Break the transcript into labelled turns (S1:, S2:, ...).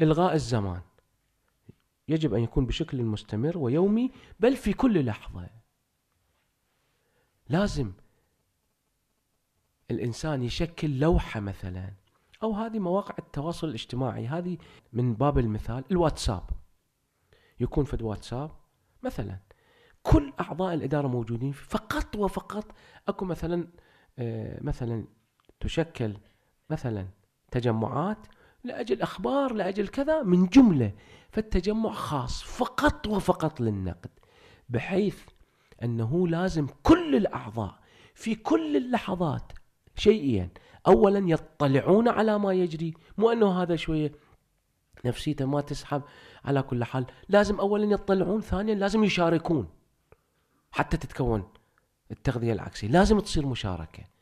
S1: إلغاء الزمان يجب أن يكون بشكل مستمر ويومي بل في كل لحظة لازم الإنسان يشكل لوحة مثلا أو هذه مواقع التواصل الاجتماعي هذه من باب المثال الواتساب يكون في الواتساب مثلا كل أعضاء الإدارة موجودين فقط وفقط أكو مثلا آه، مثلا تشكل مثلا تجمعات لاجل اخبار لاجل كذا من جمله فالتجمع خاص فقط وفقط للنقد بحيث انه لازم كل الاعضاء في كل اللحظات شيئيا اولا يطلعون على ما يجري مو انه هذا شويه نفسيته ما تسحب على كل حال لازم اولا يطلعون ثانيا لازم يشاركون حتى تتكون التغذيه العكسيه لازم تصير مشاركه